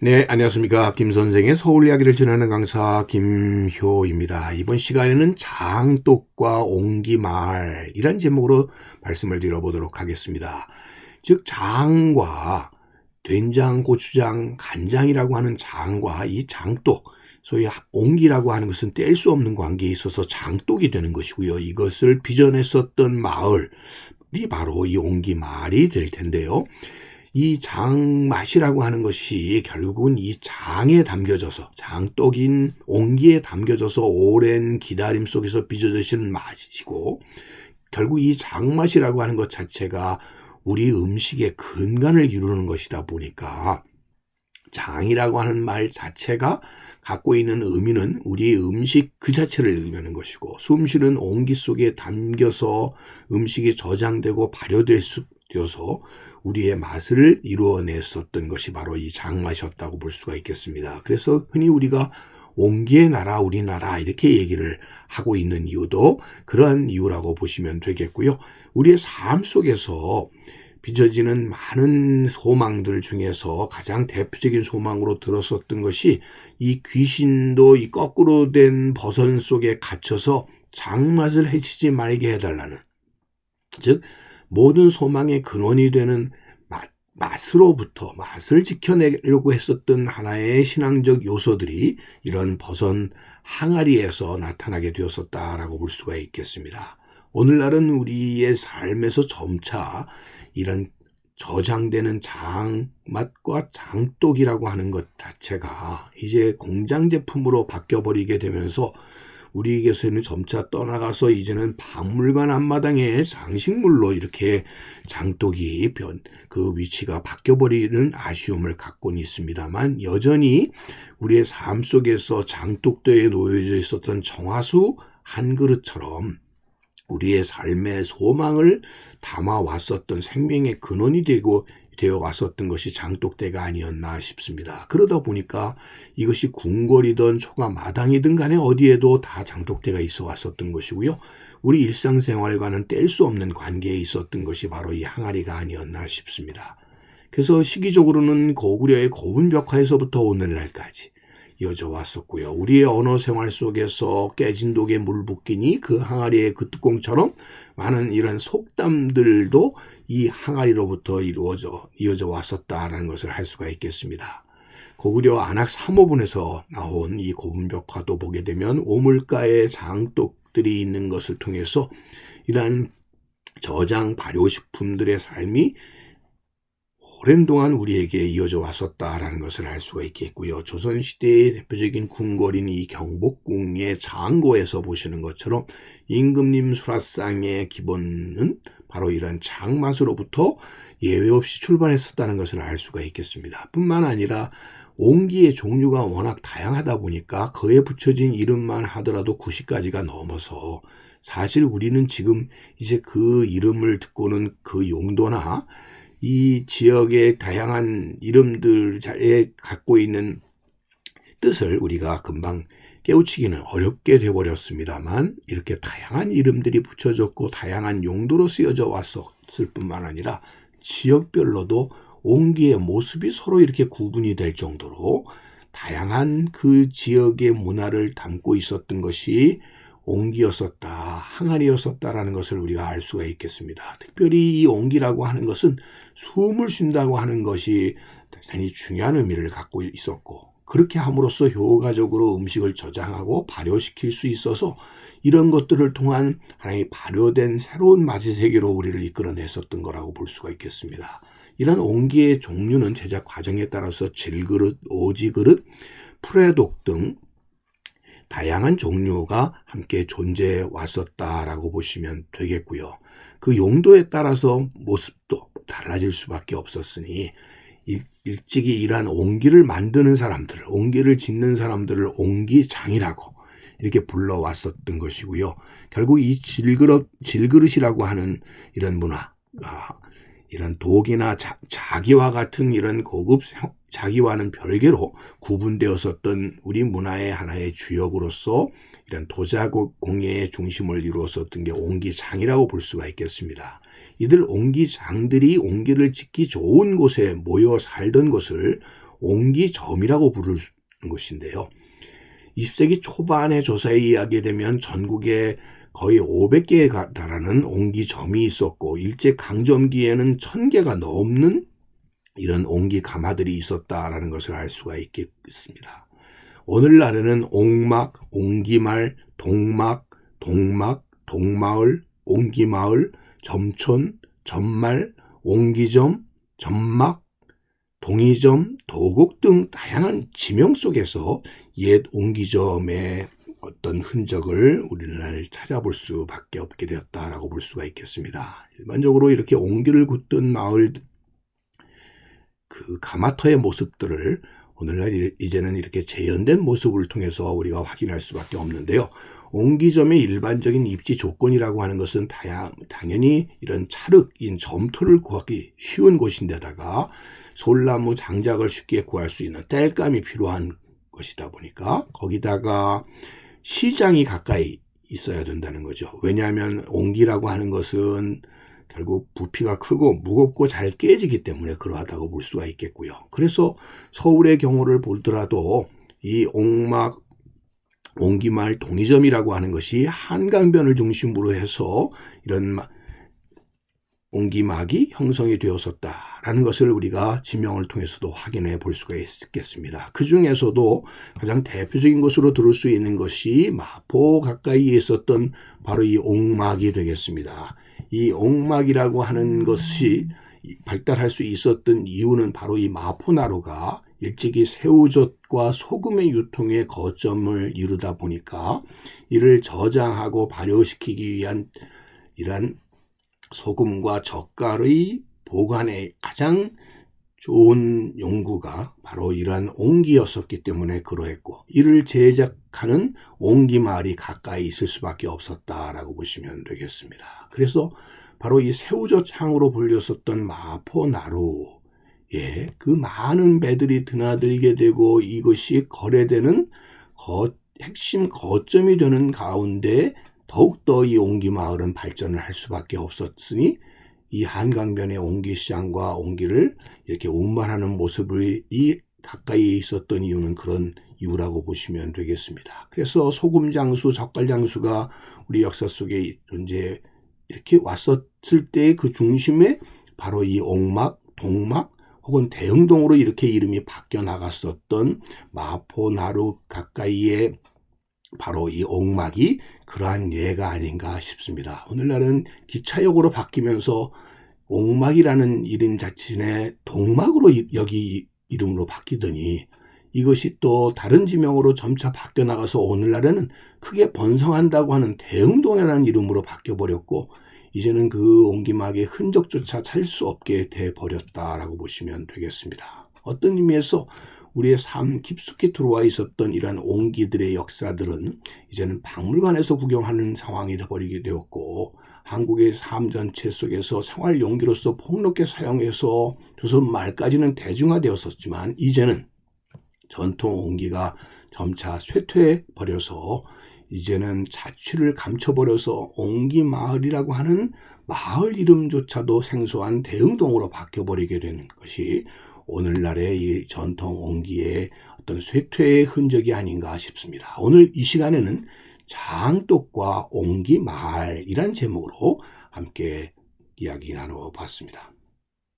네, 안녕하십니까. 김 선생의 서울 이야기를 전하는 강사 김효입니다. 이번 시간에는 장독과 옹기말이란 제목으로 말씀을 드려보도록 하겠습니다. 즉, 장과 된장, 고추장, 간장이라고 하는 장과 이 장독, 소위 옹기라고 하는 것은 뗄 수 없는 관계에 있어서 장독이 되는 것이고요. 이것을 비전했었던 마을이 바로 이 옹기말이 될 텐데요. 이 장맛이라고 하는 것이 결국은 이 장에 담겨져서 장떡인 온기에 담겨져서 오랜 기다림 속에서 빚어지는 맛이고 결국 이 장맛이라고 하는 것 자체가 우리 음식의 근간을 이루는 것이다 보니까 장이라고 하는 말 자체가 갖고 있는 의미는 우리 음식 그 자체를 의미하는 것이고 숨쉬는 온기 속에 담겨서 음식이 저장되고 발효될 수 되어서 우리의 맛을 이루어냈었던 것이 바로 이 장맛이었다고 볼 수가 있겠습니다. 그래서 흔히 우리가 온기의 나라 우리나라 이렇게 얘기를 하고 있는 이유도 그러한 이유라고 보시면 되겠고요. 우리의 삶 속에서 빚어지는 많은 소망들 중에서 가장 대표적인 소망으로 들었었던 것이 이 귀신도 이 거꾸로 된 버선 속에 갇혀서 장맛을 해치지 말게 해달라는 즉 모든 소망의 근원이 되는 맛, 맛으로부터 맛을 지켜내려고 했었던 하나의 신앙적 요소들이 이런 버선 항아리에서 나타나게 되었었다라고 볼 수가 있겠습니다. 오늘날은 우리의 삶에서 점차 이런 저장되는 장맛과 장독이라고 하는 것 자체가 이제 공장 제품으로 바뀌어버리게 되면서 우리에게서는 점차 떠나가서 이제는 박물관 한마당의 장식물로 이렇게 장독이 변, 그 위치가 바뀌어버리는 아쉬움을 갖고는 있습니다만 여전히 우리의 삶 속에서 장독대에 놓여져 있었던 정화수 한 그릇처럼 우리의 삶의 소망을 담아 왔었던 생명의 근원이 되고 되어 왔었던 것이 장독대가 아니었나 싶습니다. 그러다 보니까 이것이 궁궐이든 초가 마당이든 간에 어디에도 다 장독대가 있어 왔었던 것이고요. 우리 일상생활과는 뗄 수 없는 관계에 있었던 것이 바로 이 항아리가 아니었나 싶습니다. 그래서 시기적으로는 고구려의 고분벽화에서부터 오늘날까지 이어져왔었고요 우리의 언어 생활 속에서 깨진 독에 물 붓기니 그 항아리의 그 뚜껑처럼 많은 이런 속담들도 이 항아리로부터 이루어져 이어져 왔었다라는 것을 할 수가 있겠습니다. 고구려 안악 3호분에서 나온 이 고분벽화도 보게 되면 오물가의 장독들이 있는 것을 통해서 이러한 저장 발효식품들의 삶이 오랜 동안 우리에게 이어져 왔었다라는 것을 알 수가 있겠고요. 조선시대의 대표적인 궁궐인 이 경복궁의 장고에서 보시는 것처럼 임금님 수라상의 기본은 바로 이런 장맛으로부터 예외 없이 출발했었다는 것을 알 수가 있겠습니다. 뿐만 아니라 온기의 종류가 워낙 다양하다 보니까 그에 붙여진 이름만 하더라도 90가지가 넘어서 사실 우리는 지금 이제 그 이름을 듣고는 그 용도나 이 지역의 다양한 이름들에 갖고 있는 뜻을 우리가 금방 깨우치기는 어렵게 되어버렸습니다만 이렇게 다양한 이름들이 붙여졌고 다양한 용도로 쓰여져 왔었을 뿐만 아니라 지역별로도 온기의 모습이 서로 이렇게 구분이 될 정도로 다양한 그 지역의 문화를 담고 있었던 것이 옹기였었다, 항아리였었다라는 것을 우리가 알 수가 있겠습니다. 특별히 이 옹기라고 하는 것은 숨을 쉰다고 하는 것이 대단히 중요한 의미를 갖고 있었고, 그렇게 함으로써 효과적으로 음식을 저장하고 발효시킬 수 있어서 이런 것들을 통한 하나의 발효된 새로운 맛의 세계로 우리를 이끌어냈었던 거라고 볼 수가 있겠습니다. 이런 옹기의 종류는 제작 과정에 따라서 질그릇, 오지그릇, 프레독 등 다양한 종류가 함께 존재해 왔었다라고 보시면 되겠고요. 그 용도에 따라서 모습도 달라질 수밖에 없었으니 일, 찍이 일한 옹기를 만드는 사람들, 옹기를 짓는 사람들을 옹기장이라고 이렇게 불러왔었던 것이고요. 결국 이 질그릇, 질그릇이라고 하는 이런 문화, 아, 이런 독이나 자, 기와 같은 이런 고급 자기와는 별개로 구분되었었던 우리 문화의 하나의 주역으로서 이런 도자 공예의 중심을 이루었었던 게 옹기장이라고 볼 수가 있겠습니다. 이들 옹기장들이 옹기를 짓기 좋은 곳에 모여 살던 것을 옹기점이라고 부르는 것인데요. 20세기 초반의 조사에 이야기되면 전국에 거의 500개에 달하는 옹기점이 있었고 일제 강점기에는 1000개가 넘는 이런 옹기 가마들이 있었다라는 것을 알 수가 있겠습니다. 오늘날에는 옹막, 옹기말, 동막, 동막, 동마을, 옹기마을, 점촌, 점말, 옹기점, 점막, 동이점, 도곡 등 다양한 지명 속에서 옛 옹기점의 어떤 흔적을 우리는 찾아볼 수밖에 없게 되었다라고 볼 수가 있겠습니다. 일반적으로 이렇게 옹기를 굳던 마을 그 가마터의 모습들을 오늘날 이제는 이렇게 재현된 모습을 통해서 우리가 확인할 수밖에 없는데요. 옹기점의 일반적인 입지 조건이라고 하는 것은 다양, 당연히 이런 찰흙인 점토를 구하기 쉬운 곳인데다가 솔나무 장작을 쉽게 구할 수 있는 땔감이 필요한 것이다 보니까 거기다가 시장이 가까이 있어야 된다는 거죠. 왜냐하면 옹기라고 하는 것은 결국 부피가 크고 무겁고 잘 깨지기 때문에 그러하다고 볼 수가 있겠고요. 그래서 서울의 경우를 보더라도 이 옹막 옹기말 동의점이라고 하는 것이 한강변을 중심으로 해서 이런 옹기막이 형성이 되었었다라는 것을 우리가 지명을 통해서도 확인해 볼 수가 있겠습니다. 그 중에서도 가장 대표적인 것으로 들을 수 있는 것이 마포 가까이에 있었던 바로 이 옹막이 되겠습니다. 이 옹막이라고 하는 것이 발달할 수 있었던 이유는 바로 이 마포나루가 일찍이 새우젓과 소금의 유통의 거점을 이루다 보니까 이를 저장하고 발효시키기 위한 이런 소금과 젓갈의 보관에 가장 좋은 용구가 바로 이러한 옹기였었기 때문에 그러했고 이를 제작하는 옹기마을이 가까이 있을 수밖에 없었다라고 보시면 되겠습니다. 그래서 바로 이 새우젓향으로 불렸었던 마포나루에 그 많은 배들이 드나들게 되고 이것이 거래되는 거, 핵심 거점이 되는 가운데 더욱더 이 옹기 마을은 발전을 할 수밖에 없었으니 이 한강변의 옹기 시장과 옹기를 이렇게 운반하는 모습을 이 가까이 있었던 이유는 그런 이유라고 보시면 되겠습니다. 그래서 소금 장수, 석갈 장수가 우리 역사 속에 존재 이렇게 왔었을 때의 그 중심에 바로 이 옥막, 동막 혹은 대흥동으로 이렇게 이름이 바뀌어 나갔었던 마포나루 가까이에 바로 이 옥막이 그러한 예가 아닌가 싶습니다. 오늘날은 기차역으로 바뀌면서 옥막이라는 이름 자체의 동막으로 여기 이름으로 바뀌더니 이것이 또 다른 지명으로 점차 바뀌어 나가서 오늘날에는 크게 번성한다고 하는 대흥동이라는 이름으로 바뀌어 버렸고 이제는 그 옹기막의 흔적조차 찰 수 없게 돼 버렸다라고 보시면 되겠습니다. 어떤 의미에서 우리의 삶 깊숙이 들어와 있었던 이러한 온기들의 역사들은 이제는 박물관에서 구경하는 상황이 되버리게 어 되었고 한국의 삶 전체 속에서 생활 용기로서 폭넓게 사용해서 조선 말까지는 대중화되었었지만 이제는 전통 온기가 점차 쇠퇴해 버려서 이제는 자취를 감춰버려서 옹기 마을이라고 하는 마을 이름조차도 생소한 대응동으로 바뀌어버리게 되는 것이 오늘날의 이 전통 옹기의 어떤 쇠퇴의 흔적이 아닌가 싶습니다. 오늘 이 시간에는 장독과 옹기 말이란 제목으로 함께 이야기 나누어 봤습니다.